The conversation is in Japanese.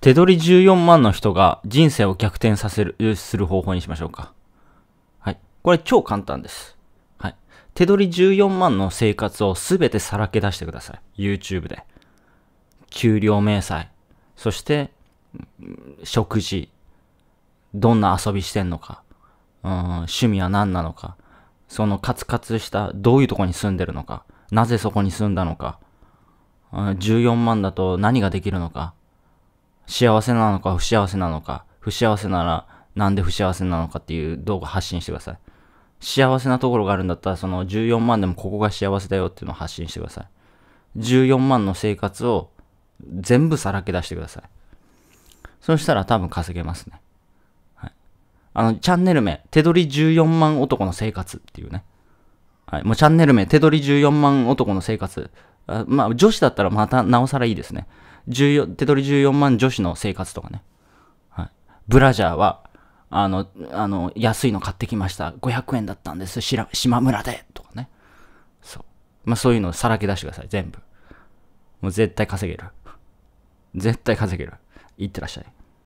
手取り14万の人が人生を逆転させる、する方法にしましょうか。はい。これ超簡単です。はい。手取り14万の生活をすべてさらけ出してください。YouTube で。給料明細。そして、食事。どんな遊びしてんのか。うん、趣味は何なのか。そのカツカツした、どういうとこに住んでるのか。なぜそこに住んだのか。14万だと何ができるのか。幸せなのか不幸せなのか、不幸せならなんで不幸せなのかっていう動画発信してください。幸せなところがあるんだったら、その14万でもここが幸せだよっていうのを発信してください。14万の生活を全部さらけ出してください。そしたら多分稼げますね。はい。あの、チャンネル名、手取り14万男の生活っていうね。はい。もうチャンネル名、手取り14万男の生活。あまあ、女子だったらまたなおさらいいですね。手取り14万女子の生活とかね、はい、ブラジャーはあのあの安いの買ってきました500円だったんです島村でとかねそう、まあ、そういうのをさらけ出してください全部もう絶対稼げる絶対稼げるいってらっしゃい